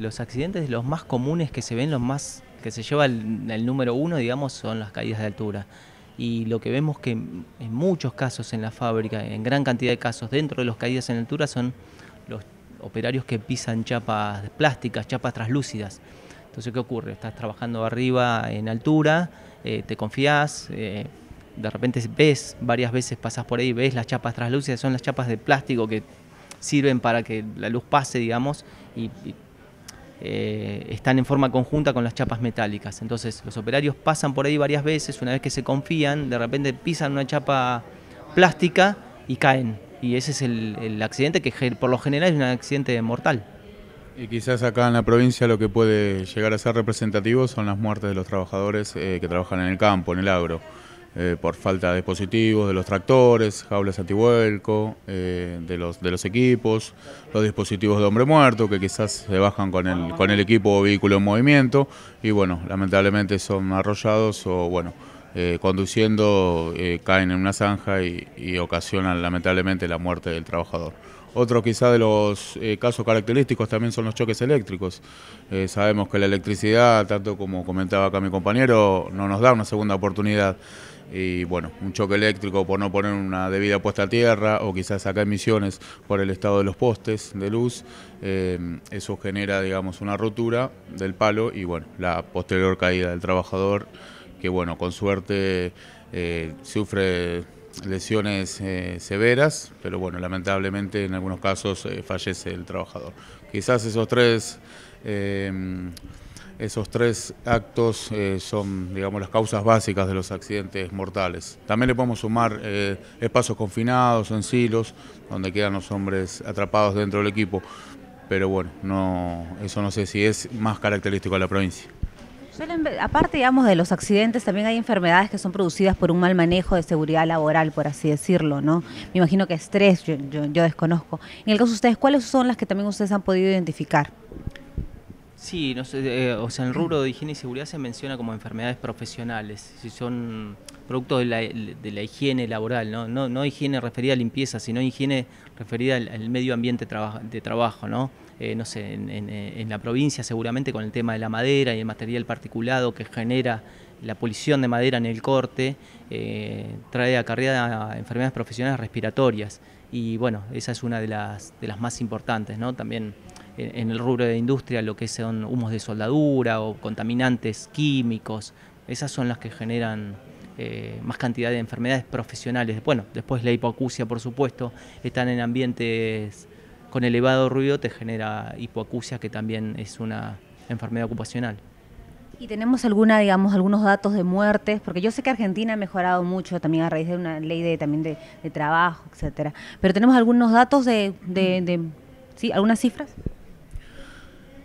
Los accidentes los más comunes que se ven, los más que se lleva el, número uno, digamos, son las caídas de altura. Y lo que vemos que en muchos casos en la fábrica, en gran cantidad de casos dentro de los caídas en altura, son los operarios que pisan chapas plásticas, chapas traslúcidas. Entonces, ¿qué ocurre? Estás trabajando arriba en altura, eh, te confías, eh, de repente ves, varias veces pasas por ahí, ves las chapas traslúcidas, son las chapas de plástico que sirven para que la luz pase, digamos, y eh, están en forma conjunta con las chapas metálicas. Entonces los operarios pasan por ahí varias veces, una vez que se confían, de repente pisan una chapa plástica y caen. Y ese es el, accidente que por lo general es un accidente mortal. Y quizás acá en la provincia lo que puede llegar a ser representativo son las muertes de los trabajadores eh, que trabajan en el campo, en el agro. Eh, por falta de dispositivos, de los tractores, jaulas antivuelco, eh, de, los, de los equipos, los dispositivos de hombre muerto que quizás se bajan con el, con el equipo o vehículo en movimiento y bueno, lamentablemente son arrollados o bueno, eh, conduciendo eh, caen en una zanja y, ocasionan lamentablemente la muerte del trabajador. Otro quizá de los eh, casos característicos también son los choques eléctricos. sabemos que la electricidad, tanto como comentaba acá mi compañero, no nos da una segunda oportunidad. Y bueno, un choque eléctrico por no poner una debida puesta a tierra o quizás acá emisiones por el estado de los postes de luz, eso genera digamos una rotura del palo y bueno, la posterior caída del trabajador que bueno, con suerte eh, sufre lesiones eh, severas, pero bueno, lamentablemente en algunos casos eh, fallece el trabajador. Quizás esos tres, esos tres actos son, digamos, las causas básicas de los accidentes mortales. También le podemos sumar espacios confinados, en silos, donde quedan los hombres atrapados dentro del equipo, pero bueno, no, eso no sé si es más característico de la provincia aparte, digamos, de los accidentes, también hay enfermedades que son producidas por un mal manejo de seguridad laboral, por así decirlo, ¿no? Me imagino que estrés, yo, yo, yo desconozco. En el caso de ustedes, ¿cuáles son las que también ustedes han podido identificar? Sí, no eh, o sea, en el rubro de higiene y seguridad se menciona como enfermedades profesionales, si son productos de la, higiene laboral, ¿no? ¿no? higiene referida a limpieza, sino higiene referida al, medio ambiente de trabajo, ¿no? Eh, no sé, eh, en, la provincia seguramente con el tema de la madera y el material particulado que genera la polución de madera en el corte, eh, trae acarreada enfermedades profesionales respiratorias y bueno, esa es una de las, de las más importantes, ¿no? También en el rubro de industria lo que son humos de soldadura o contaminantes químicos. Esas son las que generan eh, más cantidad de enfermedades profesionales. Bueno, después la hipoacusia, por supuesto, están en ambientes con elevado ruido, te genera hipoacusia, que también es una enfermedad ocupacional. ¿Y tenemos alguna, digamos, algunos datos de muertes? Porque yo sé que Argentina ha mejorado mucho también a raíz de una ley de, también de, trabajo, etcétera. Pero tenemos algunos datos de, de, de ¿sí? ¿Algunas cifras?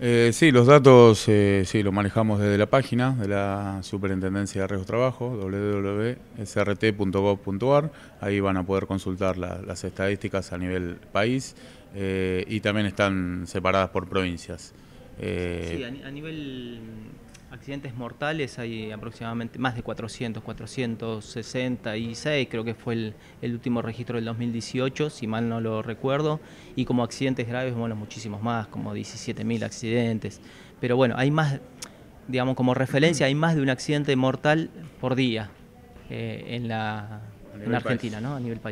Eh, sí, los datos eh, sí, los manejamos desde la página de la Superintendencia de Riesgos Trabajo, www.srt.gov.ar. Ahí van a poder consultar las estadísticas a nivel país eh, y también están separadas por provincias. sí, a nivel Accidentes mortales hay aproximadamente más de 400, 466 creo que fue el, último registro del 2018, si mal no lo recuerdo, y como accidentes graves, bueno, muchísimos más, como 17.000 accidentes, pero bueno, hay más, digamos como referencia, hay más de un accidente mortal por día eh, en la Argentina, ¿no? A nivel país.